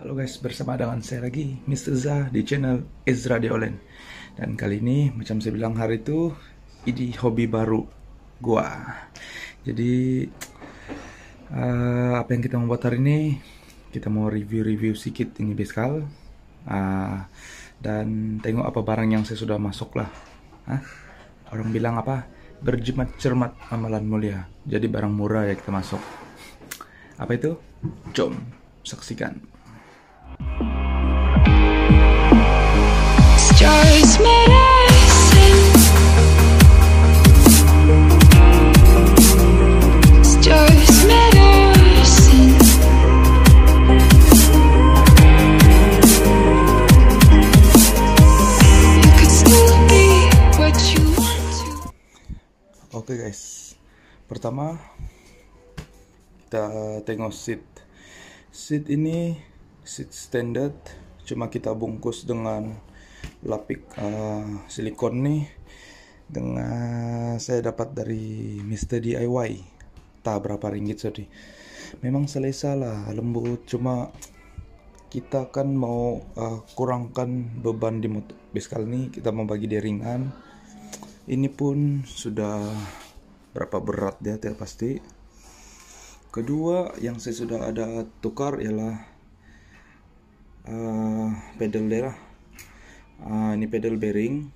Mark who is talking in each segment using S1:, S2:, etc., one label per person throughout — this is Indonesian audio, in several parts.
S1: Halo guys, bersama dengan saya lagi, Mr. Zah di channel Ezra Deolen. Dan kali ini, macam saya bilang hari itu, ini hobi baru gua. Jadi, uh, apa yang kita mau buat hari ini, kita mau review-review sedikit ini beskal. Uh, ah, dan tengok apa barang yang saya sudah masuk lah. huh? Orang bilang apa? Berjimat cermat amalan mulia. Jadi barang murah ya kita masuk. Apa itu? Jom saksikan. satu guys pertama kita tengok seat seat ini seat standard cuma kita bungkus dengan lapik uh, silikon nih dengan saya dapat dari Mr. DIY tak berapa ringgit sorry memang selesa lah lembut cuma kita kan mau uh, kurangkan beban di motor bis kali ini kita mau bagi dia ringan ini pun sudah berapa berat dia ya pasti kedua yang saya sudah ada tukar ialah uh, pedal dia lah uh, ini pedal bearing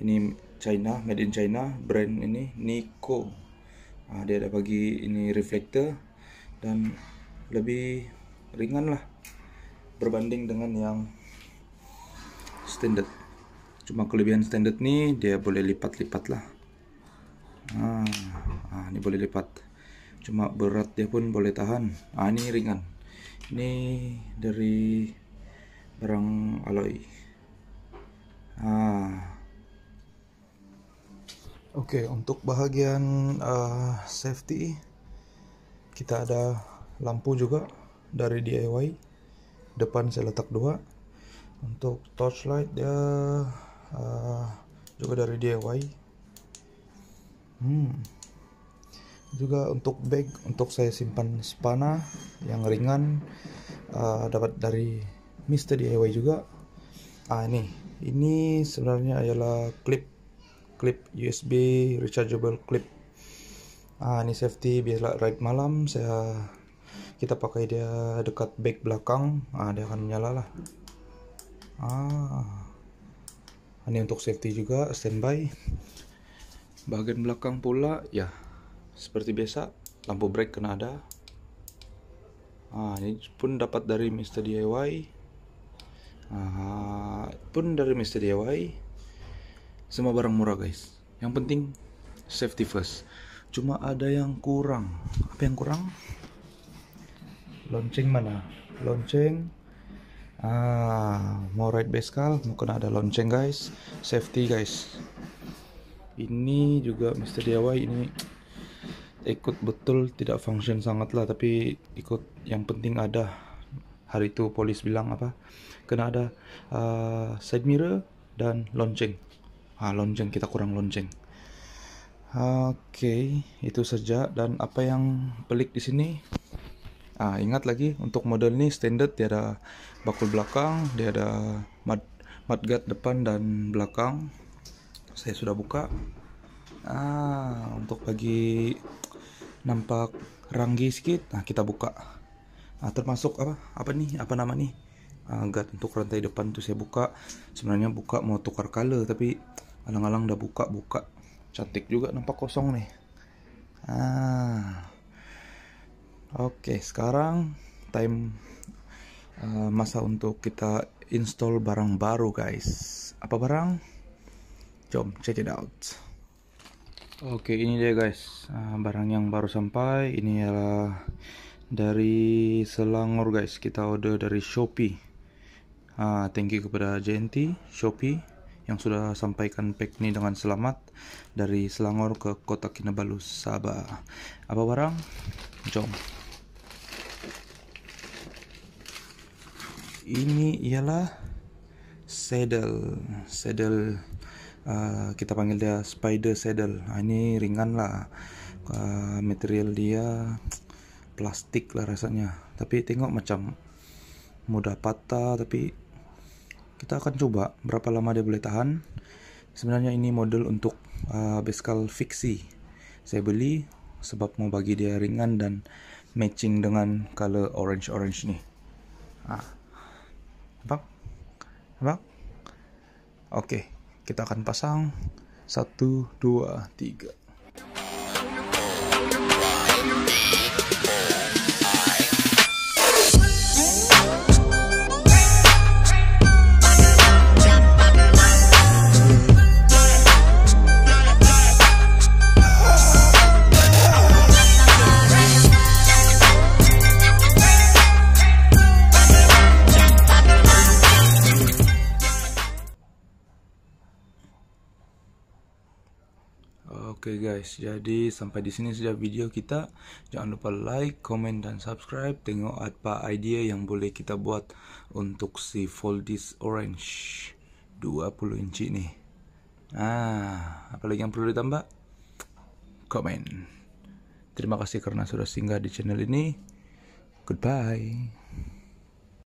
S1: ini China made in China brand ini Niko. uh, eh, dia ada bagi ini reflektor dan lebih ringan lah berbanding dengan yang standard. cuma kelebihan standard nih dia boleh lipat-lipat lah nah, nah ini boleh lipat cuma berat dia pun boleh tahan ah ini ringan ini dari barang alloy ah Oke, okay, untuk bahagian uh, safety kita ada lampu juga dari DIY. Depan saya letak dua. Untuk torchlight dia uh, juga dari DIY hmm. juga untuk bag untuk saya simpan spana yang ringan uh, dapat dari Mister DIY juga ah ini ini sebenarnya adalah clip clip USB rechargeable clip ah ini safety biasa ride malam saya kita pakai dia dekat bag belakang ah dia akan menyala lah ah ini untuk safety juga standby bagian belakang pula ya seperti biasa lampu brake kena ada nah, ini pun dapat dari Mister DIY nah, pun dari Mister DIY semua barang murah guys yang penting safety first cuma ada yang kurang apa yang kurang lonceng mana lonceng ah mau ride base cal mungkin ada lonceng guys safety guys ini juga Mr. DIY ini ikut betul tidak function sangat lah tapi ikut yang penting ada hari itu polis bilang apa kena ada uh, side mirror dan lonceng ah lonceng kita kurang lonceng oke okay, itu saja dan apa yang pelik di sini ah ingat lagi untuk model ini standard dia ada bakul belakang dia ada mud guard depan dan belakang saya sudah buka ah untuk bagi nampak ranggi sedikit nah kita buka nah, termasuk apa apa nih apa nama nih uh, untuk rantai depan tuh saya buka sebenarnya buka mau tukar color tapi alang-alang udah buka buka cantik juga nampak kosong nih ah oke okay, sekarang time uh, masa untuk kita install barang baru guys apa barang Jom check it out. Oke, ini dia guys. Ah, barang yang baru sampai ini adalah dari Selangor guys. Kita order dari Shopee. Ah, thank you kepada JNT Shopee yang sudah sampaikan pack ini dengan selamat dari Selangor ke Kota Kinabalu, Sabah. Apa barang? Jom. Ini ialah saddle, saddle uh, kita panggil dia spider saddle nah, ini ringan lah uh, material dia plastik lah rasanya tapi tengok macam mudah patah tapi kita akan coba berapa lama dia boleh tahan sebenarnya ini model untuk uh, eh, beskal fiksi saya beli sebab mau bagi dia ringan dan matching dengan color orange orange ni ah. nampak nampak kita akan pasang satu dua tiga Oke okay guys, jadi sampai di sini sudah video kita. Jangan lupa like, comment dan subscribe. Tengok apa idea yang boleh kita buat untuk si Foldis Orange 20 inci nih. Ah, apa lagi yang perlu ditambah? Comment. Terima kasih karena sudah singgah di channel ini. Goodbye.